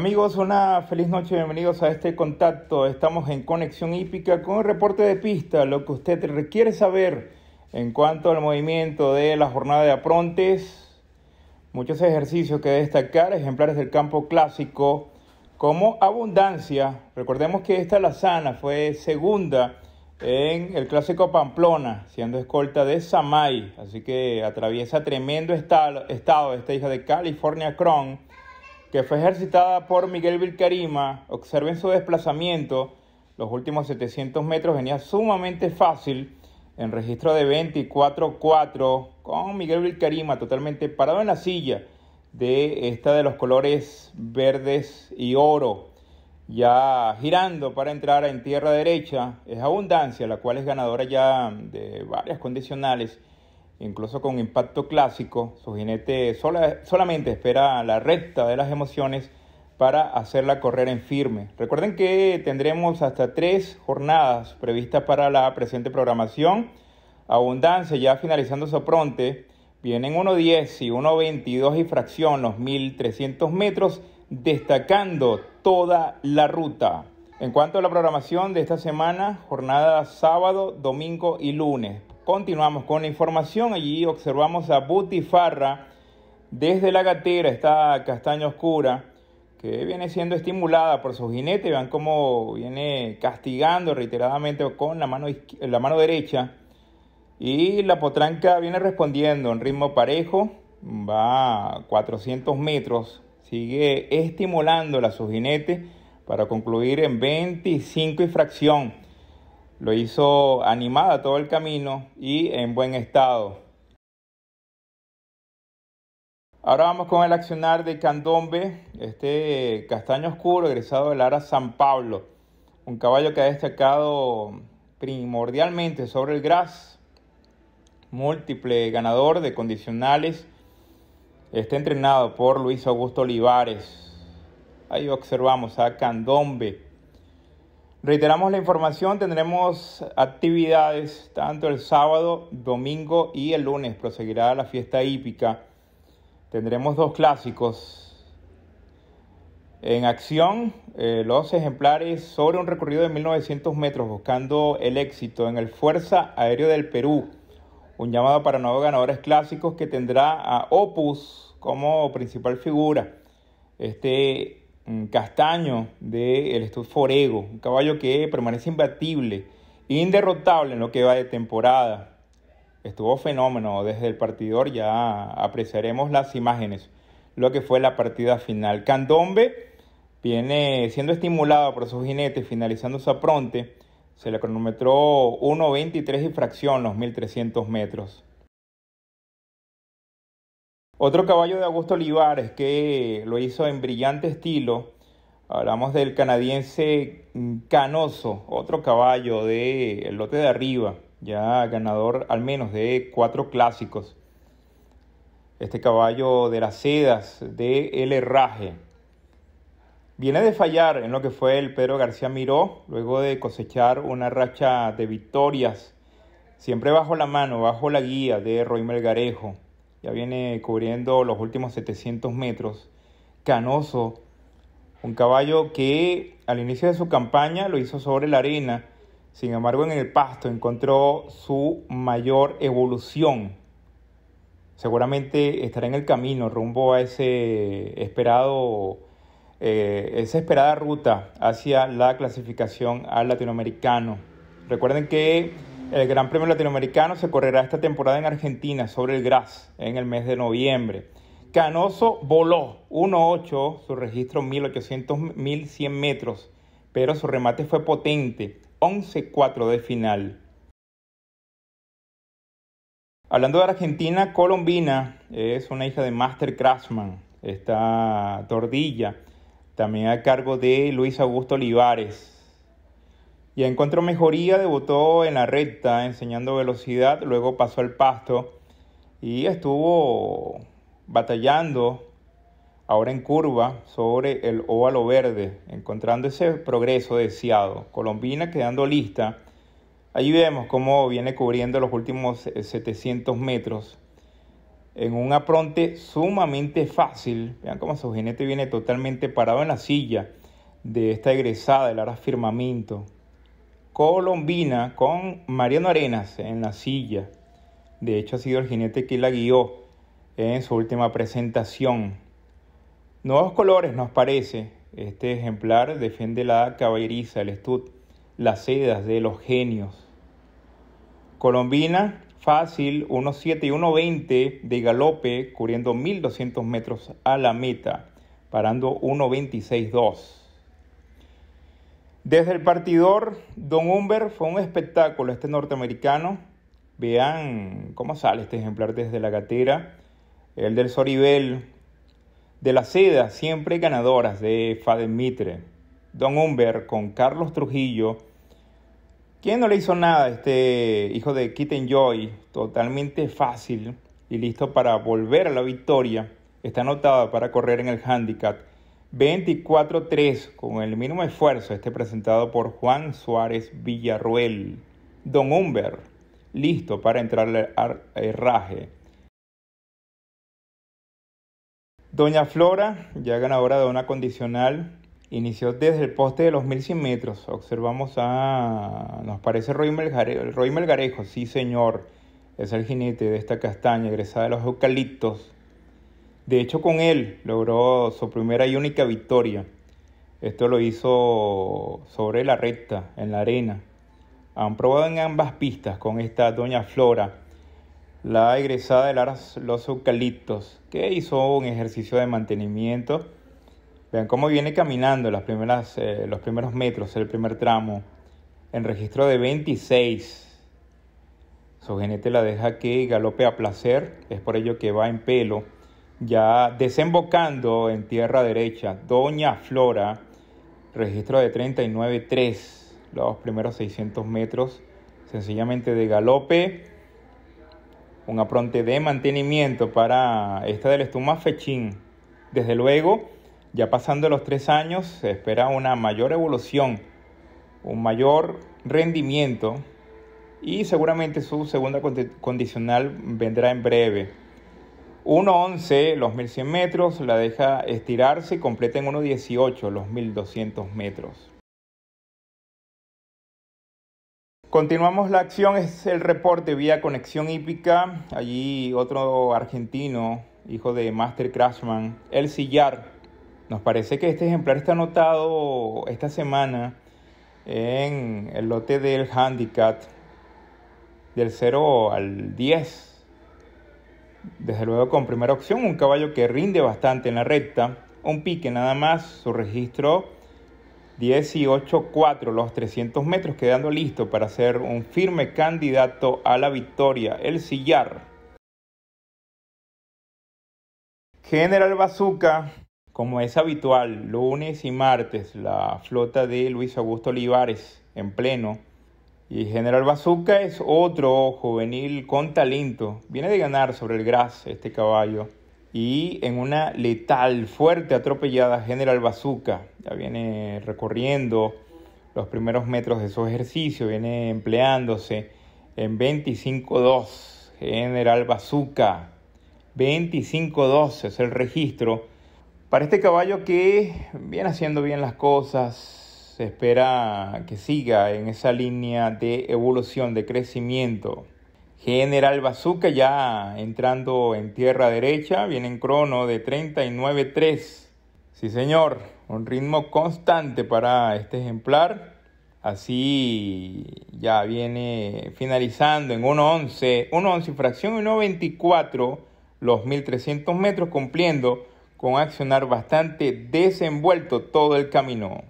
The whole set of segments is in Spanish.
Amigos, una feliz noche, bienvenidos a este contacto. Estamos en Conexión Hípica con el reporte de pista, lo que usted requiere saber en cuanto al movimiento de la jornada de aprontes. Muchos ejercicios que destacar, ejemplares del campo clásico como Abundancia. Recordemos que esta Lazana fue segunda en el clásico Pamplona, siendo escolta de Samay, así que atraviesa tremendo estado, estado esta hija de California Crown que fue ejercitada por Miguel Vilcarima, observen su desplazamiento, los últimos 700 metros venía sumamente fácil, en registro de 24-4, con Miguel Vilcarima totalmente parado en la silla de esta de los colores verdes y oro, ya girando para entrar en tierra derecha, es Abundancia, la cual es ganadora ya de varias condicionales incluso con impacto clásico, su jinete solamente espera la recta de las emociones para hacerla correr en firme. Recuerden que tendremos hasta tres jornadas previstas para la presente programación. Abundancia, ya finalizando Sopronte, vienen 1.10 y 1.22 y fracción los 1.300 metros, destacando toda la ruta. En cuanto a la programación de esta semana, jornada sábado, domingo y lunes. Continuamos con la información. Allí observamos a Butifarra desde la gatera, esta castaña oscura, que viene siendo estimulada por su jinete. Vean cómo viene castigando reiteradamente con la mano, la mano derecha. Y la potranca viene respondiendo en ritmo parejo. Va a 400 metros. Sigue estimulándola su jinete para concluir en 25 y fracción. Lo hizo animada todo el camino y en buen estado. Ahora vamos con el accionar de Candombe, este eh, castaño oscuro egresado del Ara San Pablo, un caballo que ha destacado primordialmente sobre el gras, múltiple ganador de condicionales, está entrenado por Luis Augusto Olivares. Ahí observamos a Candombe Reiteramos la información, tendremos actividades tanto el sábado, domingo y el lunes. Proseguirá la fiesta hípica. Tendremos dos clásicos. En acción, eh, los ejemplares sobre un recorrido de 1900 metros buscando el éxito en el Fuerza Aéreo del Perú. Un llamado para nuevos ganadores clásicos que tendrá a Opus como principal figura. Este castaño del de Forego, un caballo que permanece imbatible, inderrotable en lo que va de temporada. Estuvo fenómeno desde el partidor, ya apreciaremos las imágenes, lo que fue la partida final. Candombe viene siendo estimulado por sus jinetes, finalizando su pronte, Se le cronometró 1.23 y fracción los 1.300 metros. Otro caballo de Augusto Olivares que lo hizo en brillante estilo. Hablamos del canadiense Canoso, otro caballo del lote de arriba, ya ganador al menos de cuatro clásicos. Este caballo de las sedas de El Herraje. Viene de fallar en lo que fue el Pedro García Miró, luego de cosechar una racha de victorias, siempre bajo la mano, bajo la guía de Roy Melgarejo ya viene cubriendo los últimos 700 metros. Canoso, un caballo que al inicio de su campaña lo hizo sobre la arena, sin embargo en el pasto encontró su mayor evolución. Seguramente estará en el camino rumbo a ese esperado, eh, esa esperada ruta hacia la clasificación al latinoamericano. Recuerden que el Gran Premio Latinoamericano se correrá esta temporada en Argentina sobre el gras en el mes de noviembre. Canoso voló 1.8, su registro 1800, 1100 metros, pero su remate fue potente, 11.4 de final. Hablando de Argentina, Colombina es una hija de Master Craftsman, esta tordilla, también a cargo de Luis Augusto Olivares y encontró mejoría, debutó en la recta enseñando velocidad, luego pasó al pasto y estuvo batallando ahora en curva sobre el óvalo verde, encontrando ese progreso deseado. Colombina quedando lista. Ahí vemos cómo viene cubriendo los últimos 700 eh, metros en un apronte sumamente fácil. Vean cómo su jinete viene totalmente parado en la silla de esta egresada, el Ara Firmamento. Colombina con Mariano Arenas en la silla. De hecho, ha sido el jinete que la guió en su última presentación. Nuevos colores, nos parece. Este ejemplar defiende la caballeriza, el estud, las sedas de los genios. Colombina, fácil, 1.7 y 1.20 de galope, cubriendo 1.200 metros a la meta, parando 1.26.2. Desde el partidor, Don Humber fue un espectáculo este norteamericano. Vean cómo sale este ejemplar desde la gatera. El del Soribel, de la seda, siempre ganadoras de Mitre. Don Humber con Carlos Trujillo. ¿Quién no le hizo nada a este hijo de Kitten Joy? Totalmente fácil y listo para volver a la victoria. Está anotada para correr en el handicap 24-3 con el mínimo esfuerzo, este presentado por Juan Suárez Villarruel. Don Humber, listo para entrar al herraje. Doña Flora, ya ganadora de una condicional, inició desde el poste de los 1100 metros. Observamos a. Nos parece Roy, Roy Melgarejo, sí señor, es el jinete de esta castaña egresada de los eucaliptos de hecho, con él logró su primera y única victoria. Esto lo hizo sobre la recta, en la arena. Han probado en ambas pistas con esta doña Flora, la egresada de Los Eucaliptos, que hizo un ejercicio de mantenimiento. Vean cómo viene caminando eh, los primeros metros, el primer tramo, en registro de 26. Su jinete la deja que galope a placer, es por ello que va en pelo ya desembocando en tierra derecha, Doña Flora, registro de 39.3, los primeros 600 metros, sencillamente de galope. Un apronte de mantenimiento para esta del Estuma Fechín. Desde luego, ya pasando los tres años, se espera una mayor evolución, un mayor rendimiento y seguramente su segunda condicional vendrá en breve. 1.11 los 1.100 metros, la deja estirarse y completa en 1.18 los 1.200 metros. Continuamos la acción, es el reporte vía conexión hípica. Allí otro argentino, hijo de Master craftsman El Sillar. Nos parece que este ejemplar está anotado esta semana en el lote del handicap del 0 al 10 desde luego con primera opción, un caballo que rinde bastante en la recta, un pique nada más, su registro 18-4 los 300 metros, quedando listo para ser un firme candidato a la victoria, el sillar. General bazuca como es habitual, lunes y martes, la flota de Luis Augusto Olivares en pleno y General bazuca es otro juvenil con talento. Viene de ganar sobre el gras este caballo. Y en una letal, fuerte atropellada, General bazuca ya viene recorriendo los primeros metros de su ejercicio, viene empleándose en 25-2. General bazuca 25-2 es el registro para este caballo que viene haciendo bien las cosas, se espera que siga en esa línea de evolución, de crecimiento. General Bazooka ya entrando en tierra derecha, viene en crono de 39.3. Sí señor, un ritmo constante para este ejemplar. Así ya viene finalizando en 1.11, 1.11 fracción y 1.24 los 1.300 metros cumpliendo con accionar bastante desenvuelto todo el camino.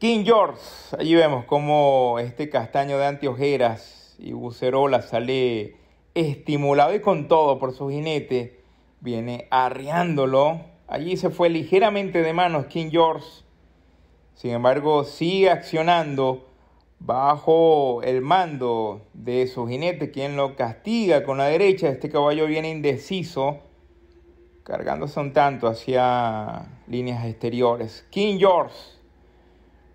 King George, allí vemos como este castaño de Antiojeras y bucerola sale estimulado y con todo por su jinete, viene arriándolo. Allí se fue ligeramente de manos King George, sin embargo sigue accionando bajo el mando de su jinete, quien lo castiga con la derecha. Este caballo viene indeciso, cargándose un tanto hacia líneas exteriores. King George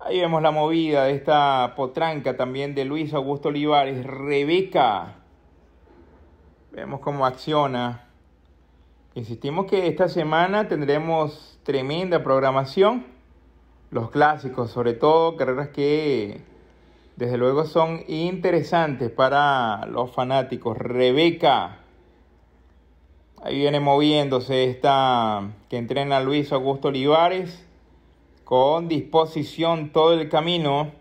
Ahí vemos la movida de esta potranca también de Luis Augusto Olivares. Rebeca. Vemos cómo acciona. Insistimos que esta semana tendremos tremenda programación. Los clásicos, sobre todo carreras que desde luego son interesantes para los fanáticos. Rebeca. Ahí viene moviéndose esta que entrena Luis Augusto Olivares con disposición todo el camino.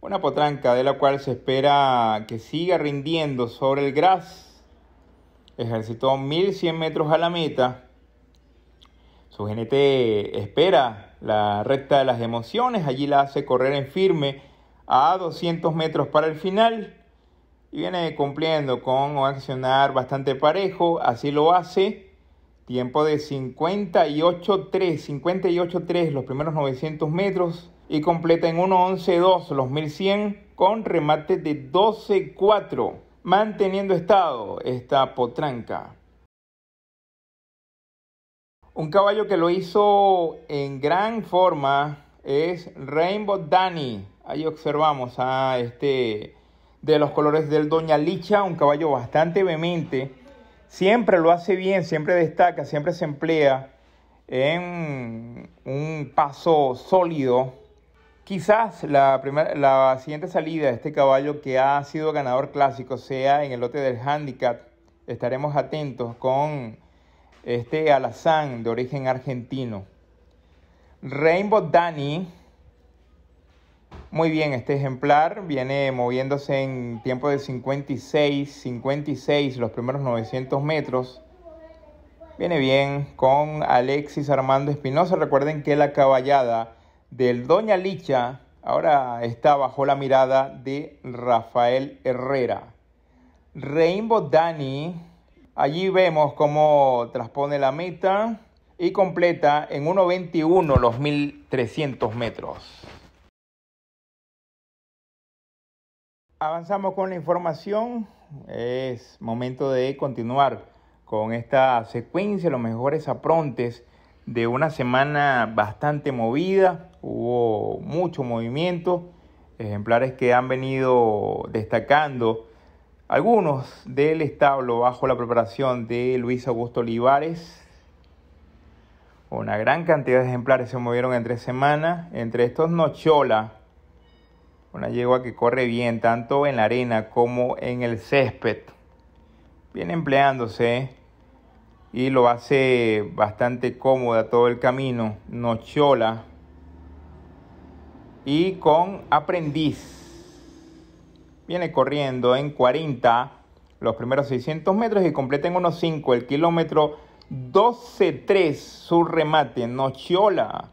Una potranca de la cual se espera que siga rindiendo sobre el gras. Ejercitó 1100 metros a la meta. Su genete espera la recta de las emociones. Allí la hace correr en firme a 200 metros para el final. Y viene cumpliendo con accionar bastante parejo. Así lo hace Tiempo de 58-3, 58-3 los primeros 900 metros y completa en 1.11.2 los 1100 con remate de 12.4, manteniendo estado esta potranca. Un caballo que lo hizo en gran forma es Rainbow Danny. Ahí observamos a este de los colores del Doña Licha, un caballo bastante vehemente siempre lo hace bien, siempre destaca, siempre se emplea en un paso sólido. Quizás la, siguiente salida de este caballo que ha sido ganador clásico sea en el lote del handicap. Estaremos atentos con este alazán de origen argentino. Rainbow Danny muy bien, este ejemplar viene moviéndose en tiempo de 56, 56, los primeros 900 metros. Viene bien con Alexis Armando Espinosa. Recuerden que la caballada del Doña Licha ahora está bajo la mirada de Rafael Herrera. Rainbow Dani, allí vemos cómo transpone la meta y completa en 1.21 los 1.300 metros. Avanzamos con la información. Es momento de continuar con esta secuencia, los mejores aprontes de una semana bastante movida. Hubo mucho movimiento, ejemplares que han venido destacando. Algunos del establo bajo la preparación de Luis Augusto Olivares. Una gran cantidad de ejemplares se movieron entre semana. Entre estos Nochola, una yegua que corre bien tanto en la arena como en el césped. Viene empleándose y lo hace bastante cómoda todo el camino. Nochiola Y con aprendiz. Viene corriendo en 40 los primeros 600 metros y completa en unos 5 el kilómetro 12-3 su remate. Nochiola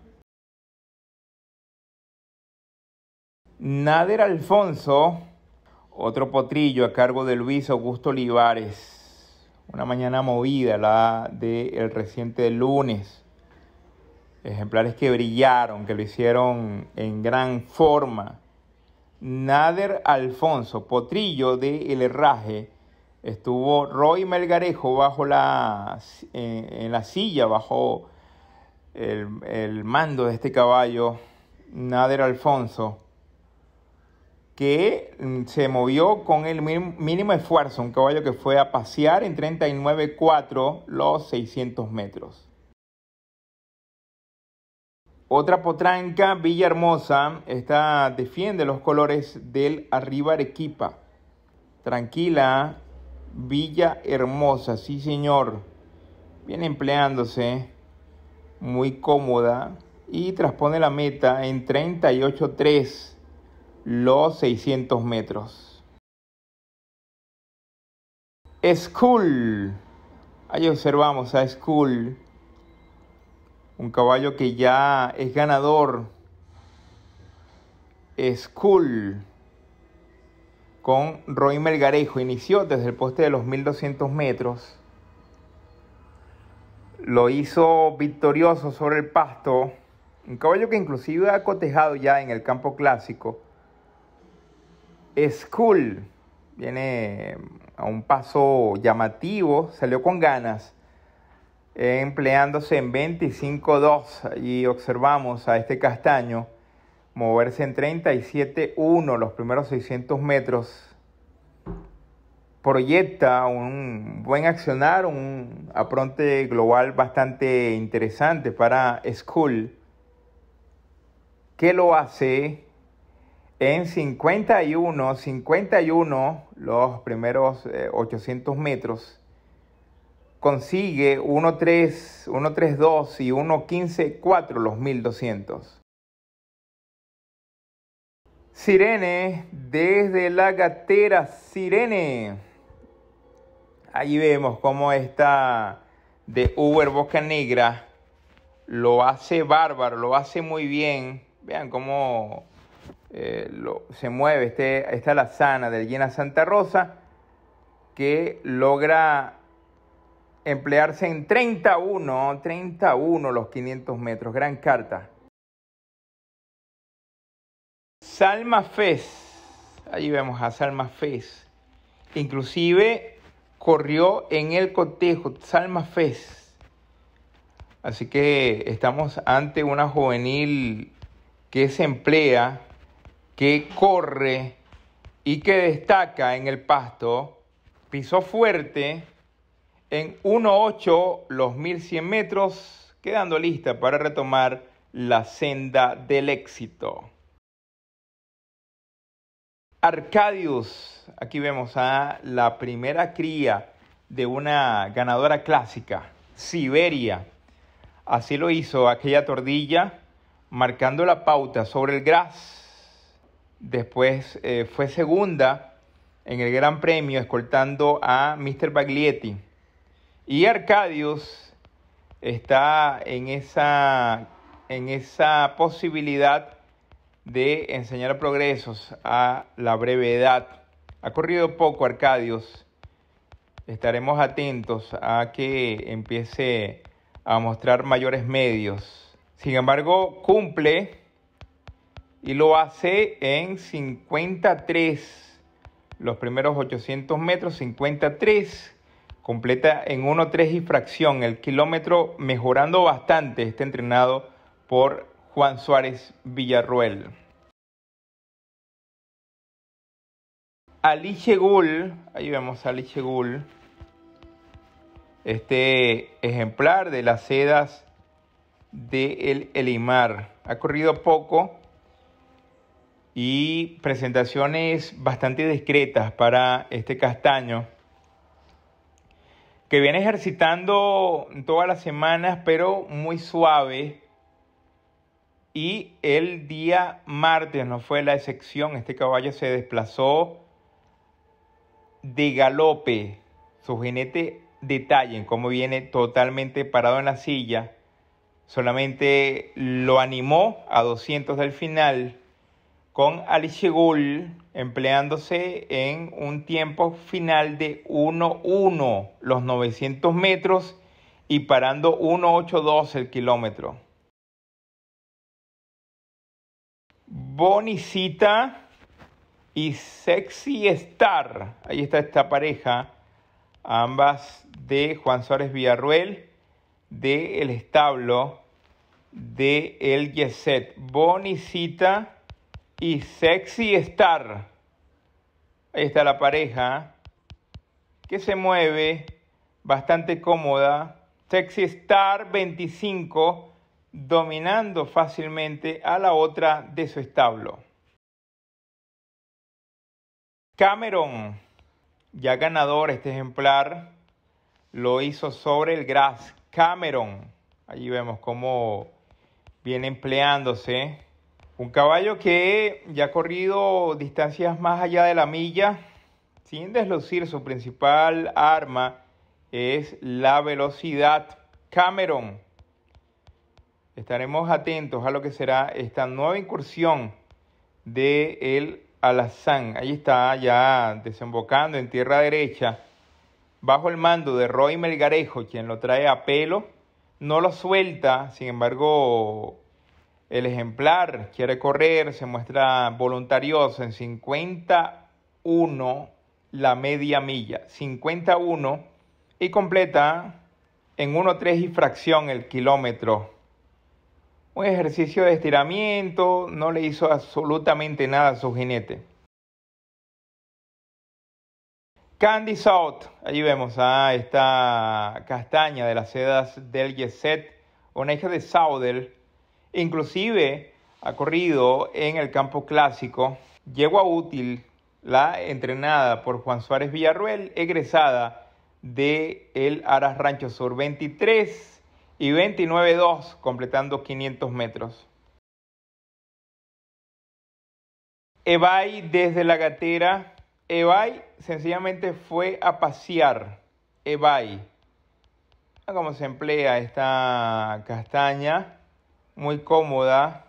Nader Alfonso, otro potrillo a cargo de Luis Augusto Olivares. Una mañana movida, la del reciente lunes. Ejemplares que brillaron, que lo hicieron en gran forma. Nader Alfonso, potrillo de El Herraje, estuvo Roy Melgarejo bajo la, en, la silla, bajo el mando de este caballo, Nader Alfonso que mm, se movió con el mínimo esfuerzo, un caballo que fue a pasear en 39.4 los 600 metros. Otra potranca, Villahermosa, esta defiende los colores del Arriba Arequipa. Tranquila, Villahermosa, sí señor. Viene empleándose, muy cómoda y traspone la meta en 38.3 los 600 metros. School, Ahí observamos a School, Un caballo que ya es ganador. School, Con Roy Melgarejo. Inició desde el poste de los 1200 metros. Lo hizo victorioso sobre el pasto. Un caballo que inclusive ha cotejado ya en el campo clásico School. Viene a un paso llamativo, salió con ganas, empleándose en 25-2. y observamos a este castaño moverse en 37-1 los primeros 600 metros. Proyecta un buen accionar, un apronte global bastante interesante para School. ¿qué lo hace en 51, 51, los primeros 800 eh, metros, consigue 1.3, 1.32 y 1.15.4 los 1200. Sirene, desde la gatera Sirene. Ahí vemos cómo está de Uber Bosca Negra lo hace bárbaro, lo hace muy bien. Vean cómo eh, lo, se mueve este, la sana del Llena Santa Rosa que logra emplearse en 31, 31 los 500 metros. Gran carta. Salma Fez, ahí vemos a Salma Fez. Inclusive corrió en el cotejo, Salma Fez. Así que estamos ante una juvenil que se emplea que corre y que destaca en el pasto, pisó fuerte en 1.8 los 1100 metros, quedando lista para retomar la senda del éxito. Arcadius, aquí vemos a la primera cría de una ganadora clásica, Siberia. Así lo hizo aquella tordilla, marcando la pauta sobre el gras Después eh, fue segunda en el Gran Premio escoltando a Mr. Baglietti. Y Arcadios está en esa, en esa posibilidad de enseñar progresos a la brevedad. Ha corrido poco Arcadios Estaremos atentos a que empiece a mostrar mayores medios. Sin embargo, cumple y lo hace en 53. Los primeros 800 metros, 53. Completa en 1.3 y fracción el kilómetro, mejorando bastante. Está entrenado por Juan Suárez Villarruel. Ali Chegul, ahí vemos a Ali Chegul, este ejemplar de las sedas de El Elimar. Ha corrido poco, y presentaciones bastante discretas para este castaño que viene ejercitando todas las semanas pero muy suave y el día martes no fue la excepción este caballo se desplazó de galope su jinete detallen cómo viene totalmente parado en la silla solamente lo animó a 200 del final con Alishigul empleándose en un tiempo final de 1-1 los 900 metros y parando 1-8-2 el kilómetro. Bonicita y Sexy Star. Ahí está esta pareja, ambas de Juan Suárez Villarruel, de El Establo, de El Yeset. Bonicita y Sexy Star. Ahí está la pareja que se mueve bastante cómoda. Sexy Star 25 dominando fácilmente a la otra de su establo. Cameron, ya ganador este ejemplar, lo hizo sobre el grass. Cameron, allí vemos cómo viene empleándose un caballo que ya ha corrido distancias más allá de la milla, sin deslucir su principal arma es la velocidad. Cameron. Estaremos atentos a lo que será esta nueva incursión de el Alazán. Ahí está ya desembocando en tierra derecha bajo el mando de Roy Melgarejo, quien lo trae a pelo. No lo suelta, sin embargo, el ejemplar quiere correr, se muestra voluntarioso en 51 la media milla, 51 y completa en 1.3 y fracción el kilómetro. Un ejercicio de estiramiento, no le hizo absolutamente nada a su jinete. Candy South, ahí vemos a ah, esta castaña de las sedas del Yeset, una hija de Saudel, Inclusive ha corrido en el campo clásico llegó a útil, la entrenada por Juan Suárez Villarruel, egresada de el Aras Rancho Sur 23 y 29-2, completando 500 metros. Ebay desde la gatera. Ebay sencillamente fue a pasear. Ebay. cómo se emplea esta castaña muy cómoda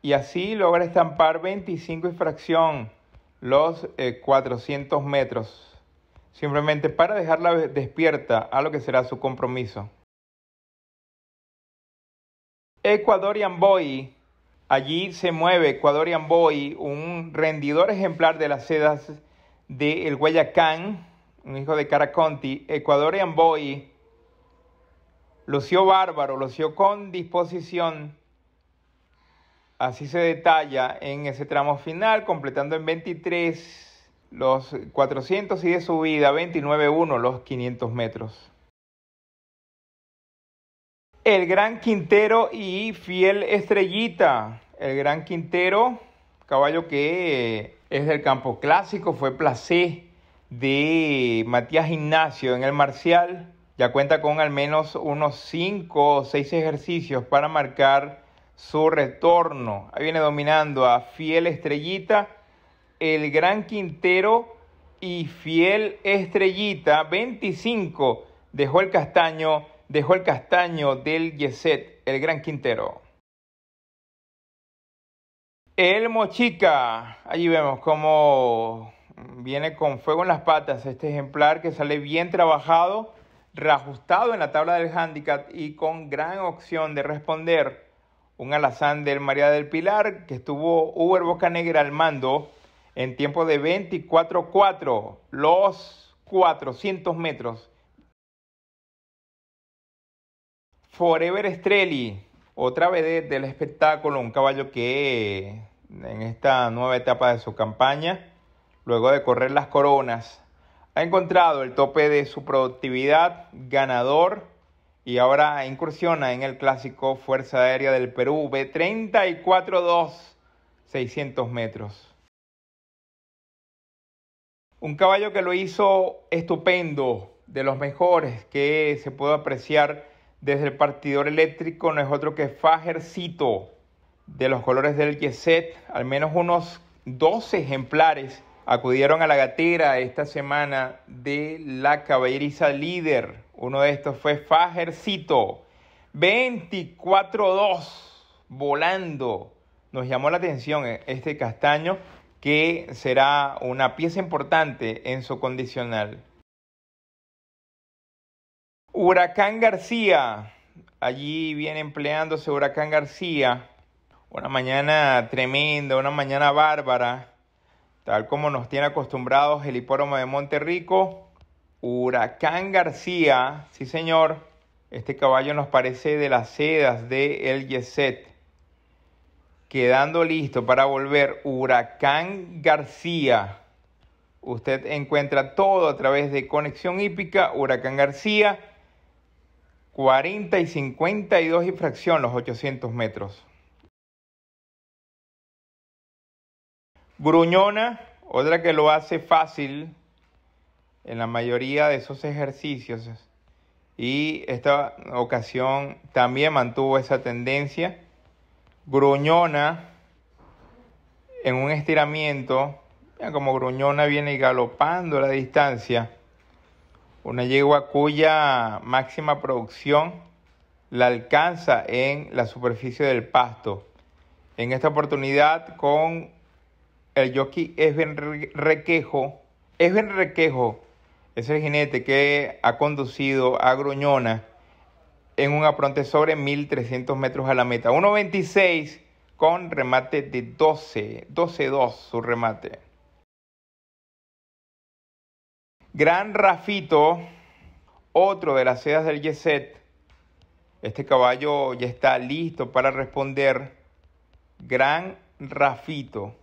y así logra estampar 25 y fracción los 400 eh, metros, simplemente para dejarla despierta a lo que será su compromiso. Ecuadorian Boy, allí se mueve Ecuadorian Boy, un rendidor ejemplar de las sedas del el Guayacán, un hijo de Caraconti. Ecuadorian Boy Lució bárbaro, lució con disposición. Así se detalla en ese tramo final, completando en 23 los 400 y de subida, 29.1 los 500 metros. El Gran Quintero y Fiel Estrellita. El Gran Quintero, caballo que eh, es del campo clásico, fue placé de Matías Ignacio en el Marcial ya cuenta con al menos unos 5 o 6 ejercicios para marcar su retorno. Ahí viene dominando a Fiel Estrellita, el Gran Quintero y Fiel Estrellita 25. Dejó el castaño, dejó el castaño del Yeset, el Gran Quintero. El Mochica, allí vemos cómo viene con fuego en las patas este ejemplar que sale bien trabajado reajustado en la tabla del handicap y con gran opción de responder un alazán del María del Pilar que estuvo Uber Negra al mando en tiempo de 24-4 los 400 metros. Forever Estrelli, otra vez del espectáculo, un caballo que en esta nueva etapa de su campaña, luego de correr las coronas, ha encontrado el tope de su productividad ganador y ahora incursiona en el clásico Fuerza Aérea del Perú B34-2, 600 metros. Un caballo que lo hizo estupendo, de los mejores que se puede apreciar desde el partidor eléctrico, no es otro que Fajercito, de los colores del Yeset, al menos unos 12 ejemplares acudieron a la gatera esta semana de la caballeriza líder. Uno de estos fue Fajercito. 24-2 volando. Nos llamó la atención eh, este castaño que será una pieza importante en su condicional. Huracán García. Allí viene empleándose Huracán García. Una mañana tremenda, una mañana bárbara Tal como nos tiene acostumbrados el hipódromo de Monterrico, Huracán García, sí señor, este caballo nos parece de las sedas de El Yeset. Quedando listo para volver, Huracán García. Usted encuentra todo a través de Conexión Hípica, Huracán García, 40 y 52 y fracción los 800 metros. Gruñona, otra que lo hace fácil en la mayoría de esos ejercicios. Y esta ocasión también mantuvo esa tendencia. Gruñona en un estiramiento, como Gruñona viene galopando la distancia. Una yegua cuya máxima producción la alcanza en la superficie del pasto. En esta oportunidad con el jockey Esben Requejo. Esben Requejo es el jinete que ha conducido a Gruñona en un apronte sobre 1300 metros a la meta. 1.26 con remate de 12, 12 su remate. Gran Rafito, otro de las sedas del Yeset. Este caballo ya está listo para responder. Gran Rafito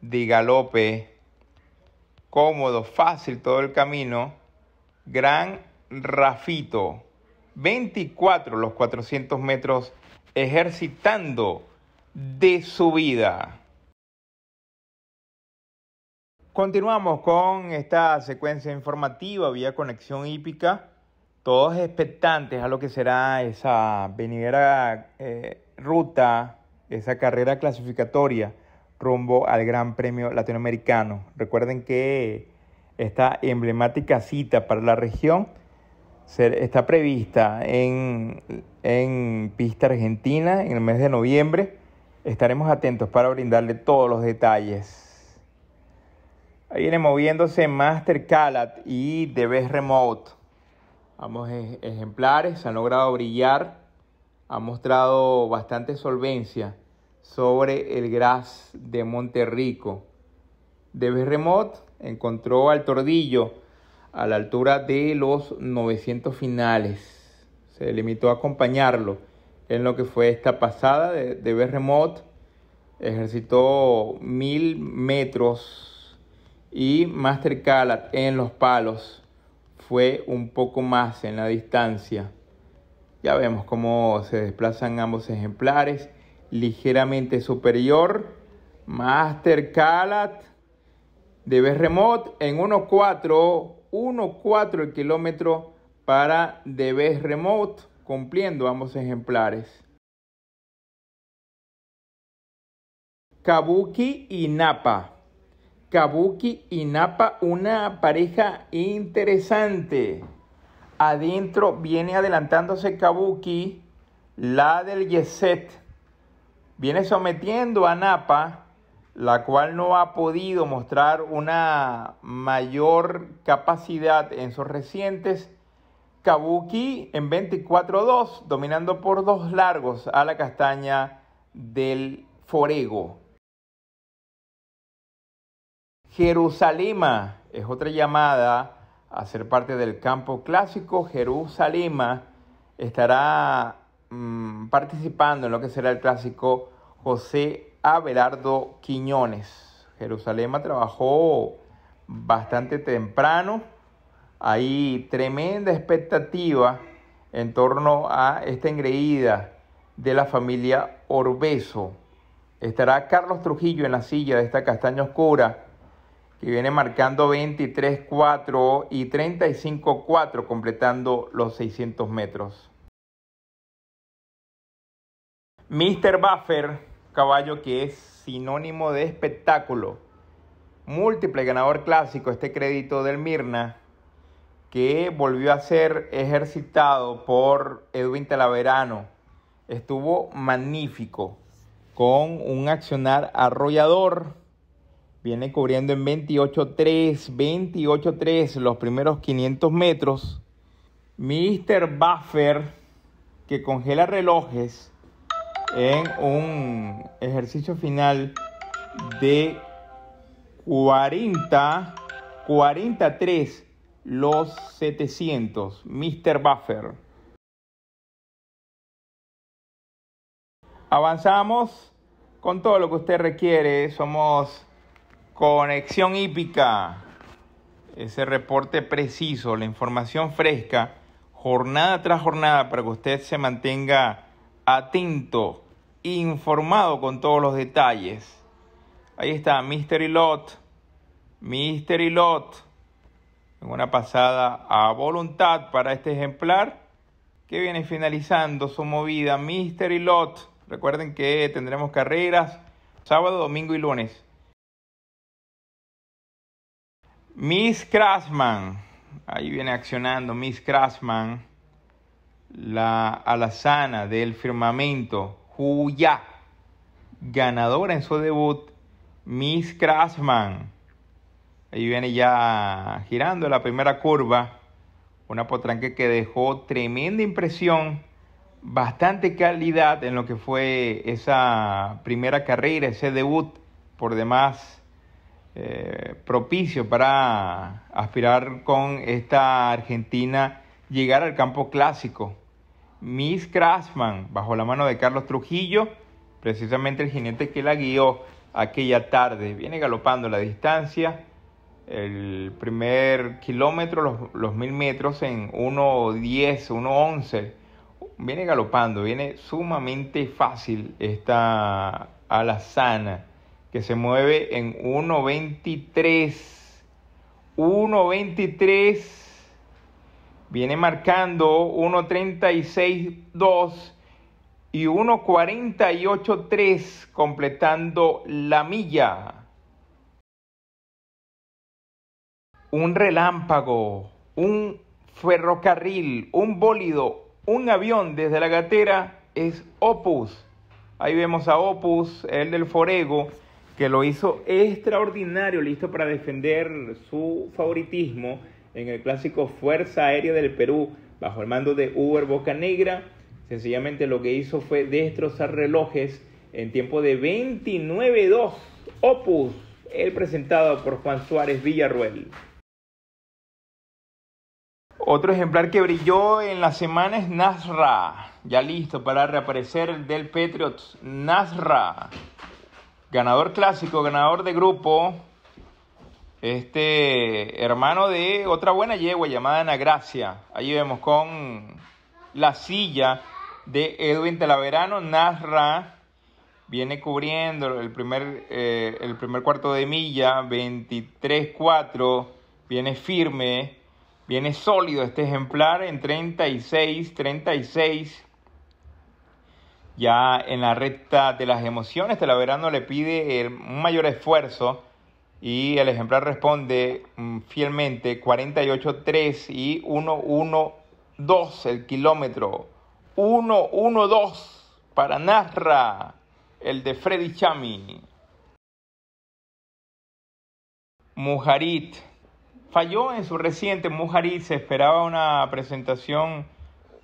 de galope cómodo, fácil todo el camino. Gran Rafito, 24 los 400 metros ejercitando de su vida. Continuamos con esta secuencia informativa vía conexión hípica. Todos expectantes a lo que será esa venidera eh, ruta, esa carrera clasificatoria rumbo al Gran Premio Latinoamericano. Recuerden que esta emblemática cita para la región está prevista en, en Pista Argentina en el mes de noviembre. Estaremos atentos para brindarle todos los detalles. Ahí viene moviéndose Master Calat y The Best Remote. Ambos ejemplares han logrado brillar, han mostrado bastante solvencia sobre el Gras de Monterrico. De Berremot encontró al tordillo a la altura de los 900 finales. Se limitó a acompañarlo en lo que fue esta pasada de, de Ejercitó mil metros y Master Calat en los palos fue un poco más en la distancia. Ya vemos cómo se desplazan ambos ejemplares ligeramente superior. Master Calat de Remote en 1.4, 1.4 el kilómetro para de Remote cumpliendo ambos ejemplares. Kabuki y Napa. Kabuki y Napa, una pareja interesante. Adentro viene adelantándose Kabuki, la del Yeset viene sometiendo a Napa, la cual no ha podido mostrar una mayor capacidad en sus recientes. Kabuki en 24-2, dominando por dos largos a la castaña del Forego. Jerusalema es otra llamada a ser parte del campo clásico. Jerusalema estará Mm, participando en lo que será el clásico José Abelardo Quiñones. Jerusalema trabajó bastante temprano. Hay tremenda expectativa en torno a esta engreída de la familia Orbeso. Estará Carlos Trujillo en la silla de esta castaña oscura que viene marcando 23-4 y 35-4 completando los 600 metros. Mr. Buffer, caballo que es sinónimo de espectáculo, múltiple ganador clásico, este crédito del Mirna, que volvió a ser ejercitado por Edwin Talaverano. Estuvo magnífico, con un accionar arrollador. Viene cubriendo en 28-3, 28-3 los primeros 500 metros. Mr. Buffer, que congela relojes en un ejercicio final de 40, 43 los 700, Mr. Buffer. Avanzamos con todo lo que usted requiere, somos conexión hípica, ese reporte preciso, la información fresca, jornada tras jornada para que usted se mantenga atento, informado con todos los detalles. Ahí está, Mystery Lot. Mystery Lot. En una pasada a voluntad para este ejemplar que viene finalizando su movida Mystery Lot. Recuerden que tendremos carreras sábado, domingo y lunes. Miss Craftsman. Ahí viene accionando Miss Craftsman la alazana del firmamento, Huya, ganadora en su debut, Miss Craftsman. Ahí viene ya girando la primera curva, una potranque que dejó tremenda impresión, bastante calidad en lo que fue esa primera carrera, ese debut, por demás eh, propicio para aspirar con esta Argentina llegar al campo clásico. Miss Craftsman, bajo la mano de Carlos Trujillo, precisamente el jinete que la guió aquella tarde. Viene galopando la distancia, el primer kilómetro, los, mil metros en 1.10, 1.11. Viene galopando, viene sumamente fácil esta alazana que se mueve en 1.23. 1.23 viene marcando 1.36.2 y 1.48.3 completando la milla. Un relámpago, un ferrocarril, un bólido, un avión desde la gatera es Opus. Ahí vemos a Opus, el del Forego, que lo hizo extraordinario, listo para defender su favoritismo en el clásico Fuerza Aérea del Perú bajo el mando de Uber Boca Negra. Sencillamente lo que hizo fue destrozar relojes en tiempo de 29-2 Opus, el presentado por Juan Suárez Villarruel. Otro ejemplar que brilló en la semana es Nasra, ya listo para reaparecer del Patriots. Nasra, ganador clásico, ganador de grupo, este hermano de otra buena yegua llamada Ana Gracia. Ahí vemos con la silla de Edwin Talaverano, Narra viene cubriendo el primer, eh, el primer cuarto de milla, 23-4, viene firme, viene sólido este ejemplar en 36-36. Ya en la recta de las emociones, Talaverano le pide un mayor esfuerzo y el ejemplar responde mm, fielmente 48.3 y 112 el kilómetro. 112 para Narra, el de Freddy Chami. Mujarit. Falló en su reciente Mujarit. Se esperaba una presentación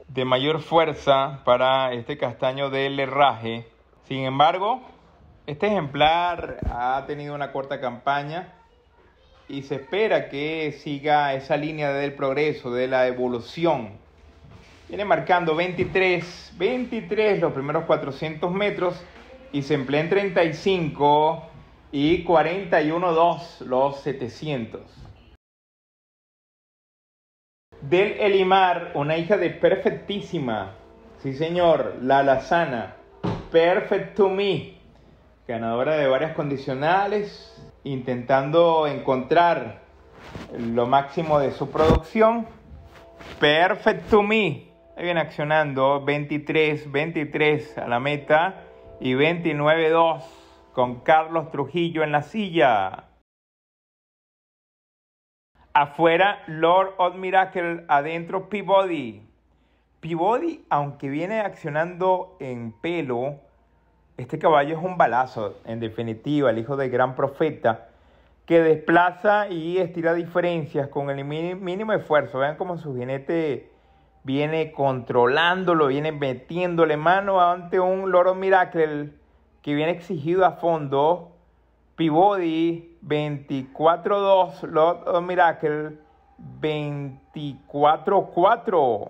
de mayor fuerza para este castaño del herraje. Sin embargo, este ejemplar ha tenido una corta campaña y se espera que siga esa línea del progreso, de la evolución. Viene marcando 23, 23 los primeros 400 metros y se emplea en 35 y 41.2 los 700. Del Elimar, una hija de perfectísima, sí señor, la lazana, perfect to me ganadora de varias condicionales, intentando encontrar lo máximo de su producción. Perfect to me. Ahí viene accionando 23, 23 a la meta y 29-2 con Carlos Trujillo en la silla. Afuera, Lord of Miracle, adentro Peabody. Peabody, aunque viene accionando en pelo, este caballo es un balazo, en definitiva, el hijo del gran profeta, que desplaza y estira diferencias con el mínimo esfuerzo. Vean cómo su jinete viene controlándolo, viene metiéndole mano ante un loro miracle que viene exigido a fondo. Pivodi 24-2, Lord Miracle 24-4.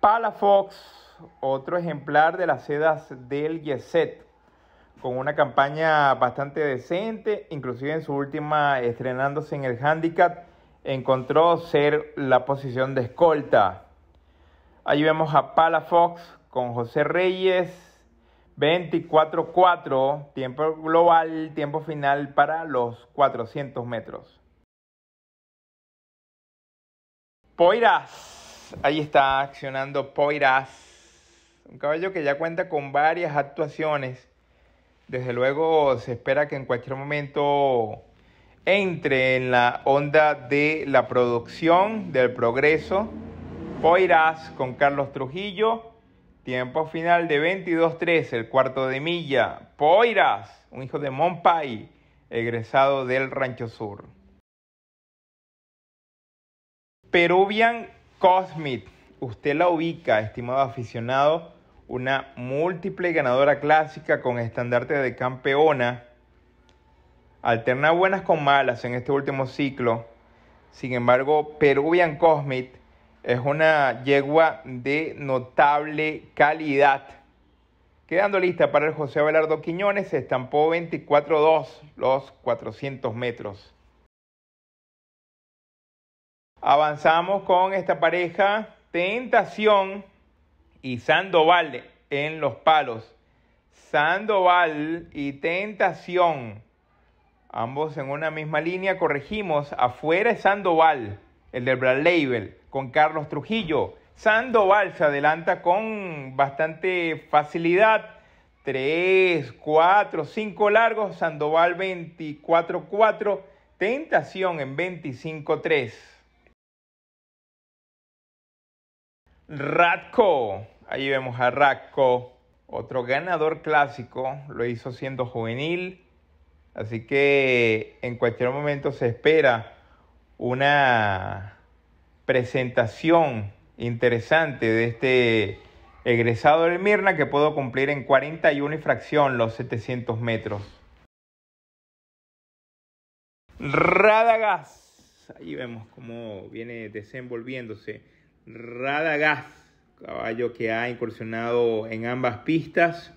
Palafox otro ejemplar de las sedas del Yeset, con una campaña bastante decente, inclusive en su última estrenándose en el handicap, encontró ser la posición de escolta. Ahí vemos a Palafox con José Reyes, 24-4, tiempo global, tiempo final para los 400 metros. Poiras, ahí está accionando Poiras. Un caballo que ya cuenta con varias actuaciones. Desde luego se espera que en cualquier momento entre en la onda de la producción, del progreso. Poirás con Carlos Trujillo. Tiempo final de 22-3, el cuarto de milla. Poiras, un hijo de Monpay, egresado del Rancho Sur. Peruvian Cosmit, usted la ubica, estimado aficionado una múltiple ganadora clásica con estandarte de campeona. Alterna buenas con malas en este último ciclo. Sin embargo, Peruvian Cosmit es una yegua de notable calidad. Quedando lista para el José Abelardo Quiñones, se estampó 24-2 los 400 metros. Avanzamos con esta pareja. Tentación y Sandoval en los palos. Sandoval y Tentación. Ambos en una misma línea corregimos. Afuera es Sandoval, el del Brad Label, con Carlos Trujillo. Sandoval se adelanta con bastante facilidad. 3, 4, 5 largos. Sandoval 24-4. Tentación en 25-3. Ratko. Ahí vemos a Ratko, otro ganador clásico, lo hizo siendo juvenil. Así que en cualquier momento se espera una presentación interesante de este egresado del Mirna que pudo cumplir en 41 y fracción los 700 metros. Radagas. Ahí vemos cómo viene desenvolviéndose Radagas, caballo que ha incursionado en ambas pistas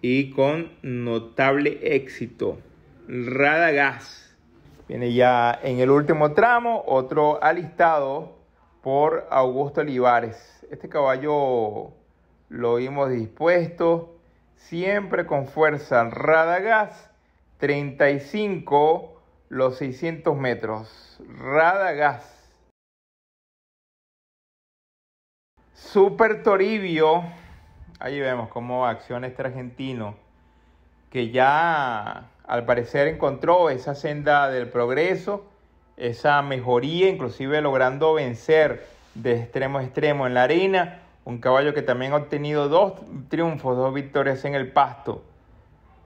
y con notable éxito. Radagas. viene ya en el último tramo, otro alistado por Augusto Olivares. Este caballo lo vimos dispuesto, siempre con fuerza. Radagast, 35 los 600 metros. Radagas. Super Toribio, ahí vemos cómo acción este argentino, que ya al parecer encontró esa senda del progreso, esa mejoría, inclusive logrando vencer de extremo a extremo en la arena, un caballo que también ha obtenido dos triunfos, dos victorias en el pasto.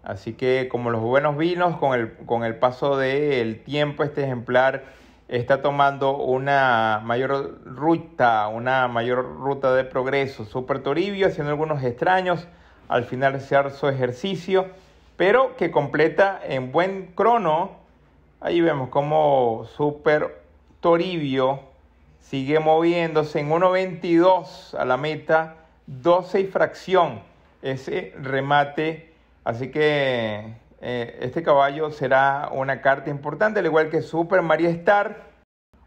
Así que como los buenos vinos, con el, con el paso del tiempo, este ejemplar está tomando una mayor ruta, una mayor ruta de progreso. super toribio, haciendo algunos extraños. Al final su ejercicio, pero que completa en buen crono. Ahí vemos cómo Super Toribio sigue moviéndose en 1.22 a la meta, 12 y fracción ese remate. Así que eh, este caballo será una carta importante, al igual que Super María Star,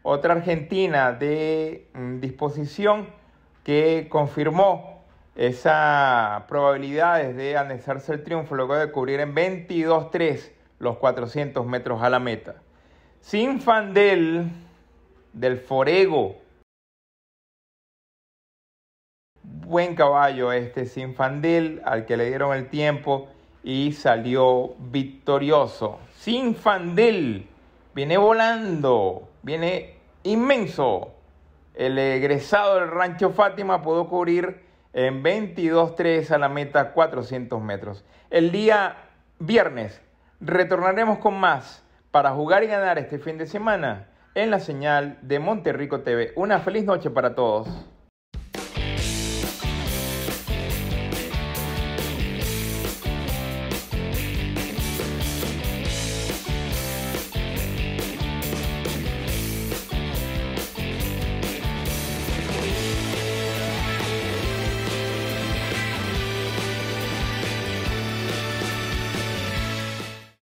otra argentina de mm, disposición que confirmó esas probabilidades de anexarse el triunfo luego de cubrir en 22-3 los 400 metros a la meta. Sin Fandel del Forego. Buen caballo este Sinfandel, al que le dieron el tiempo y salió victorioso. Sin Fandel viene volando, viene inmenso. El egresado del Rancho Fátima pudo cubrir en 22.3 a la meta 400 metros. El día viernes retornaremos con más para jugar y ganar este fin de semana en la señal de Monterrico TV. Una feliz noche para todos.